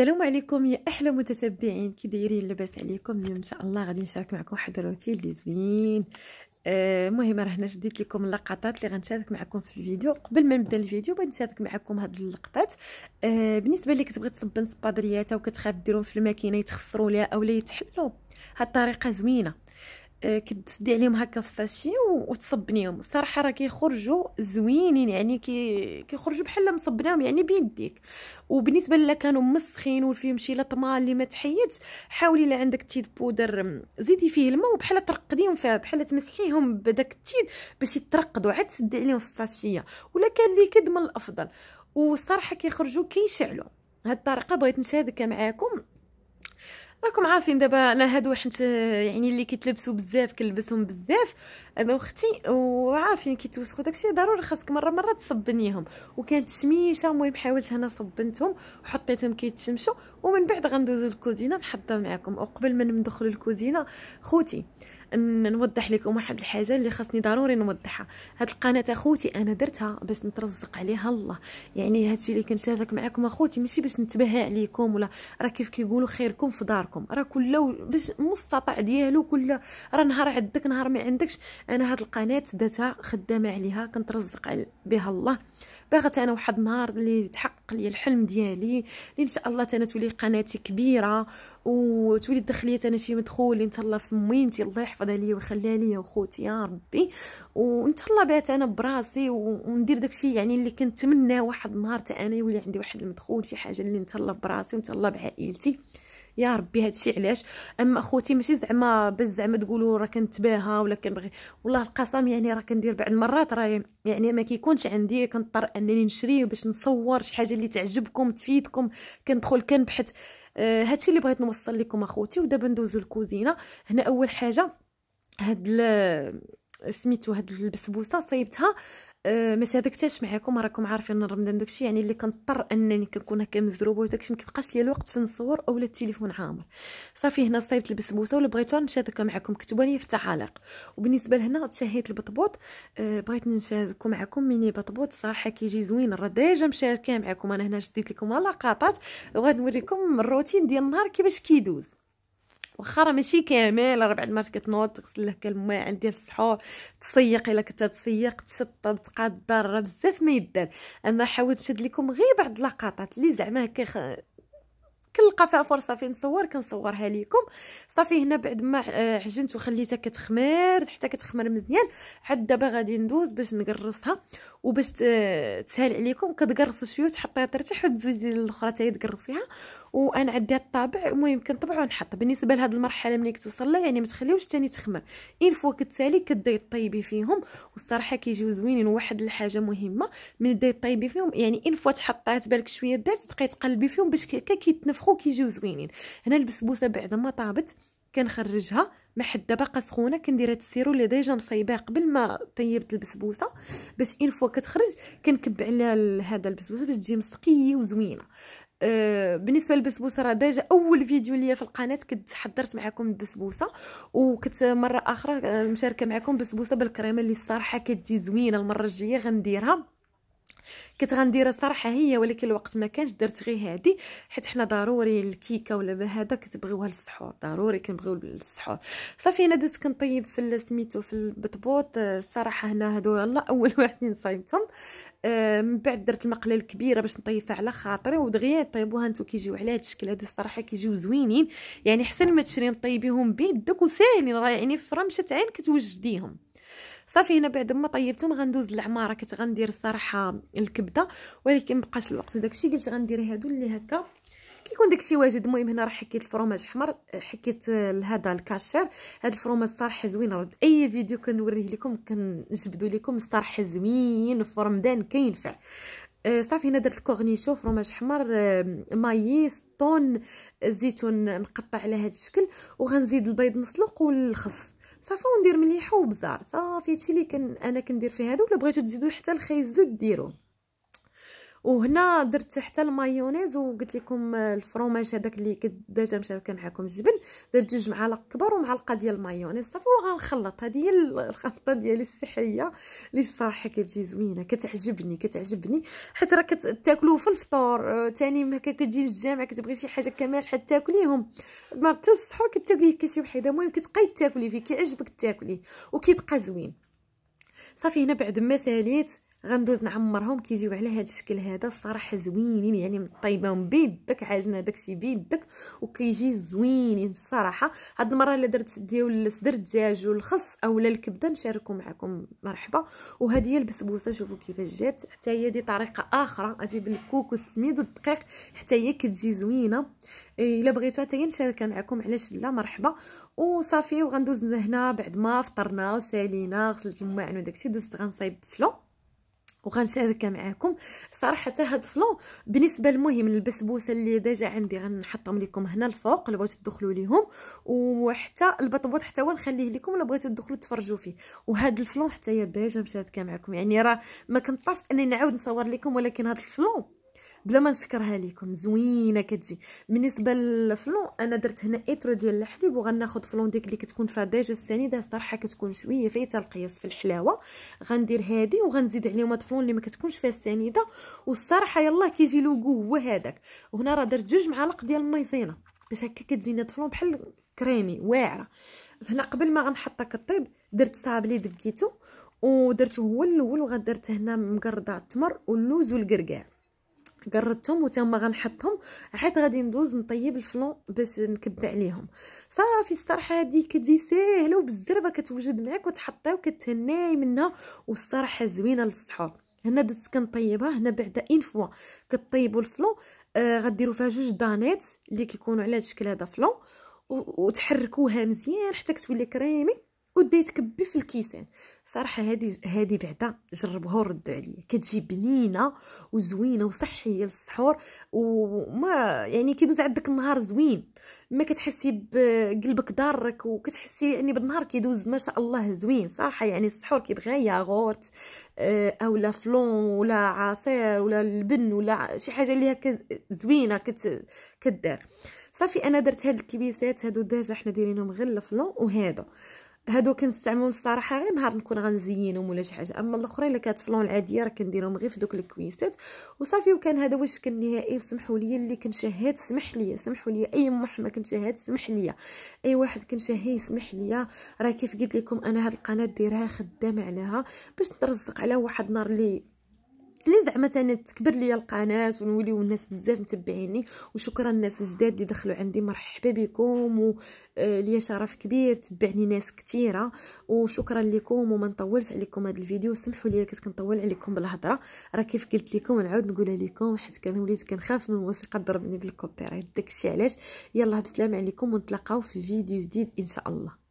السلام عليكم يا احلى متتبعين كي دايرين لاباس عليكم اليوم ان شاء الله غادي نشارك معكم واحد الروتين اللي زوين المهم آه راه هنا شديت لكم اللقطات اللي غنشارك معكم في الفيديو قبل ما نبدا الفيديو بغيت نشارك معكم هاد اللقطات آه بالنسبه اللي كتبغي تصبن سبادرياتها وكتخاف ديرهم في الماكينه يتخسروا ليها اولا يتحلوا هاد الطريقه زوينه آه، كتسدي عليهم هكا في فستاشي وتصبنيهم الصراحه راه كيخرجوا زوينين يعني كي كيخرجوا بحال مصبناهم يعني بيديك وبالنسبه لا كانوا مسخين وفيهم شي لطمه اللي ما تحيدش حاولي الا عندك تيد بودر زيدي فيه الماء وبحال ترقديهم فيها بحال تمسحيهم بداك التيد باش يترقدوا عاد تسدي عليهم في الساشيه ولا كان ليكيد من الافضل والصراحه كيخرجوا كيشعلوا هاد الطريقه بغيت نشاركها معاكم راكم عارفين دابا انا هادو حنت آه، يعني اللي كيتلبسوا بزاف كنلبسهم بزاف انا واختي وعارفين كيتوسخوا داكشي ضروري خاصك مره مره تصبنيهم وكانت شميشه المهم حاولت انا صبنتهم وحطيتهم كيتشمشوا ومن بعد غندوزو للكوزينه نحضر معكم وقبل ما ندخلوا الكوزينه خوتي نوضح لكم واحد الحاجه اللي خاصني ضروري نوضحها هاد القناه اخوتي انا درتها باش نترزق عليها الله يعني هادشي اللي كنشارك معكم اخوتي ماشي باش نتبهى عليكم ولا راه كيف كيقولوا خيركم في داركم راه كل باش مستطاع ديالو كل راه نهار عندك نهار ما عندكش انا هاد القناه داتها خدامه عليها كنترزق بها الله باغت انا واحد النهار اللي تحقق لي الحلم ديالي اللي ان شاء الله انا تولي قناتي كبيره وتولي الدخليه انا شي مدخول اللي نتهلا في ميمتي الله يحفظها لي ويخليها لي وخوتي يا ربي ونتهلا بها انا براسي وندير داكشي يعني اللي كنتمناه واحد النهار انا يولي عندي واحد المدخول شي حاجه اللي نتهلا براسي ونتهلا بعائلتي يا ربي هادشي علاش اما اخوتي ماشي زعما باش زعما تقولوا راه كنتباها ولا كنبغي والله القسم يعني راه كندير بعض المرات راه يعني ما كيكونش عندي كنضطر انني نشري باش نصور شي حاجه اللي تعجبكم تفيدكم كندخل كنبحث آه هادشي اللي بغيت نوصل لكم اخوتي ودابا ندوزو الكوزينه هنا اول حاجه هاد سميتو هاد البسبوسه صايبتها أه، ماشي هذاك تاش معاكم راكم عارفين رمضان داكشي يعني اللي كنضطر انني كنكون هكا مزروبه وداكشي مكيبقاش ليا الوقت نصور اولا التليفون عامر صافي هنا صايبت البسبوسه ولا بغيتو نشارك معكم لي في التعاليق وبالنسبه لهنا تشهيت البطبوط أه بغيت نشارك معكم ميني بطبوط صراحه كيجي زوين راه ديجا مشاركه معكم انا هنا شديت لكم لقطات وغادي نوريكم الروتين ديال النهار كيفاش كيدوز واخا راه ماشي كامل ربع المرات كتنوض تغسل لك الماء عندي السحور تسيق الا كنت تسيق تشطب تقدر راه بزاف ما يدار انا حاولت نشد لكم غير بعض اللقطات اللي زعما هكا خ... كنلقى فيها فرصه فين نصور كنصورها لكم صافي هنا بعد ما آه، عجنت وخليتها كتخمر حتى كتخمر مزيان عاد دابا غادي ندوز باش نقرصها وباش تسهل عليكم كتقرصوا شويه وتحطيها ترتاح وتزيدي الاخرى تاهي تقرصيها وانا عندي الطابع المهم كنطبع ونحط بالنسبه لهاد المرحله ملي كتوصل لها يعني ما تخليوش ثاني تخمر اين فوا كتسالي كدي طيبي فيهم والصراحه كيجيو زوينين واحد الحاجه مهمه من دي طيبي فيهم يعني اين فوا تحطات بالك شويه دارت تبقاي تقلبي فيهم باش هكا كيتنفخوا كيجيو زوينين هنا البسبوسه بعد ما طابت كنخرجها ما حدا باقا سخونه كندير هاد السيرو اللي ديجا مصيباه قبل ما طيبت البسبوسه باش اين فوا كتخرج كنكب عليها هذا البسبوسه باش تجي مسقيه وزوينه آه بالنسبه للبسبوسه راه ديجا اول فيديو ليا في القناه كنت حضرت معكم البسبوسه وكنت مره اخرى آه، مشاركه معكم بسبوسه بالكريمه اللي الصراحه كتجي زوينه المره الجايه غنديرها كنت غندير الصراحه هي ولكن الوقت ما كانش درت غير هادي حيت حنا ضروري الكيكه ولا هذا كتبغيوها للسحور ضروري كنبغيو للسحور صافي انا دزت كنطيب في السميتو في البطبوط آه، الصراحه هنا هادو يلا اول واحدين صايبتهم آه، من بعد درت المقله الكبيره باش نطيبها على خاطري ودغيا طيبوها انتو كيجيو على هذا الشكل هذا الصراحه كيجيو زوينين يعني حسن ما تشري طيبيهم بيدك وساهلين راه يعني في رمشه عين كتوجديهم صافي هنا بعد ما طيبتهم غندوز للعماره كنت غندير الصراحه الكبده ولكن مبقاش الوقت وداكشي قلت غندير هادو اللي هكا كيكون داكشي واجد المهم هنا راه حكيت الفرماج حمر حكيت هذا الكاشير هاد الفرماج صراحه زوين راه باي فيديو كنوريه لكم كنجبدو لكم صراحه زوين فرمدان كينفع أه، صافي هنا درت الكورنيشو فرماج حمر أه، مايس طون زيتون مقطع على هذا الشكل وغنزيد البيض مسلوق والخس صافي وندير مليحه وبزار صافي هادشي اللي كن انا كندير فيه هادو ولا بغيتو تزيدو حتى الخيزو ديروه وهنا درت حتى المايونيز وقلت لكم الفرomage هذاك اللي ديجا مشى كان معكم الجبن درت جوج معالق كبار ومعلقه ديال المايونيز صافي وغنخلط هذه هي الخلطه ديالي السحريه اللي صراحه كتجي زوينه كتعجبني كتعجبني حيت راه كتاكلوه في الفطور ثاني آه، ما كتجي من الجامع كتبغي شي حاجه كامل حتى تاكليهم ما تصحوا كتاكليه كشي وحده المهم كتبقاي تاكلي فيه كيعجبك تاكليه وكيبقى زوين صافي هنا بعد ما ساليت غندوز نعمرهم كيجيو على هذا الشكل هذا الصراحه زوينين يعني طيبه بيدك عاجنه داكشي بيدك وكيجي زوينين الصراحه هاد المره الا درت ديال صدر الدجاج والخس اولا الكبده نشاركو معكم مرحبا وهذه هي البسبوسه شوفوا كيفاش جات حتى هي دي طريقه اخرى هادي بالكوك والسميد والدقيق حتى هي كتجي زوينه الا بغيتوها حتى نشاركها معكم علاش لا مرحبا وصافي وغندوز هنا بعد ما فطرنا وسالينا غسلت الماعن وداكشي دوزت غنصايب فلو وغنشاركها معاكم صراحه هاد الفلون بالنسبه المهم البسبوسه اللي ديجا عندي غنحطهم لكم هنا الفوق اللي بغيتو تدخلوا ليهم وحتى البطبوط حتى هو نخليه لكم الا بغيتو تدخلوا تفرجوا فيه وهاد الفلون حتى هي ديجا مشاركه معكم يعني راه ما كنطاش اني نعاود نصور لكم ولكن هاد الفلون بلا ما نشكرها لكم زوينه كتجي بالنسبه للفلون انا درت هنا ايترو ديال الحليب وغناخذ فلون ديك اللي كتكون فيها ديجا السنيده صراحه كتكون شويه فايته القياس في الحلاوه غندير هذه وغنزيد عليهم هاد الفلون اللي ما كتكونش فيها السنيده والصراحه يلاه كيجي لوغو هو هذاك وهنا راه درت جوج معالق ديال المايزينا باش هكا كتجينا الفلون بحال كريمي واعره هنا قبل ما غنحطها كطيب درت صابلي دقيتو ودرته هو الاول وغدرت هنا مقرضه التمر واللوز والقرقاع قردتهم وتا تاهما غنحطهم عاد غادي ندوز نطيب الفلون باش نكب عليهم صافي الصراحه هذه كتجي ساهله وبالزربه كتوجد معاك وتحطيها وكتهناي منها والصراحه زوينه للسحور هنا دزت كنطيبها هنا بعد ان فوا كطيبوا الفلون آه غديروا فيها جوج دانيت اللي كيكونوا على هذا الشكل هذا فلون وتحركوها مزيان حتى كتولي كريمي وبدا يتكبي في الكيسان صراحه هادي هادي بعدا جربوها ورد عليا كتجي بنينه وزوينه وصحيه للسحور وما يعني كيدوز عندك النهار زوين ما كتحسي بقلبك ضارك وكتحسي يعني بالنهار كيدوز ما شاء الله زوين صراحه يعني السحور كيبغي ياغورت آه، او لا فلون ولا عصير ولا البن ولا شي حاجه اللي هكا زوينه كت كدار صافي انا درت هاد الكبيسات هادو ديجا حنا دايرينهم غير الفلون وهادو هادو كنستعملهم الصراحه غير نهار نكون غنزينهم ولا شي حاجه اما الاخرين اللي كتفلون العاديه راه كنديرهم غير في دوك الكويسات وصافي وكان هذا هو الشكل النهائي سمحوا لي اللي كنشهد سمح لي سمحوا لي اي محمى كنشهد سمح لي اي واحد كنشهي سمح لي راه كيف قلت لكم انا هاد القناه دايرها خدامه عليها باش نترزق على واحد النهار اللي اللي زعما انا تكبر ليا القناه ونوليو الناس بزاف متبعيني وشكرا الناس الجداد اللي دخلوا عندي مرحبا بكم وليا آه، شرف كبير تبعني ناس كثيره وشكرا لكم وما نطولش عليكم هذا الفيديو سمحوا لي كنت كنطول عليكم بالهضره راه كيف قلت لكم نعاود نقولها لكم حيت كان وليت كنخاف من الموسيقى تضربني بالكوبيرايت داكشي علاش يلا بسلام عليكم ونتلاقاو في فيديو جديد ان شاء الله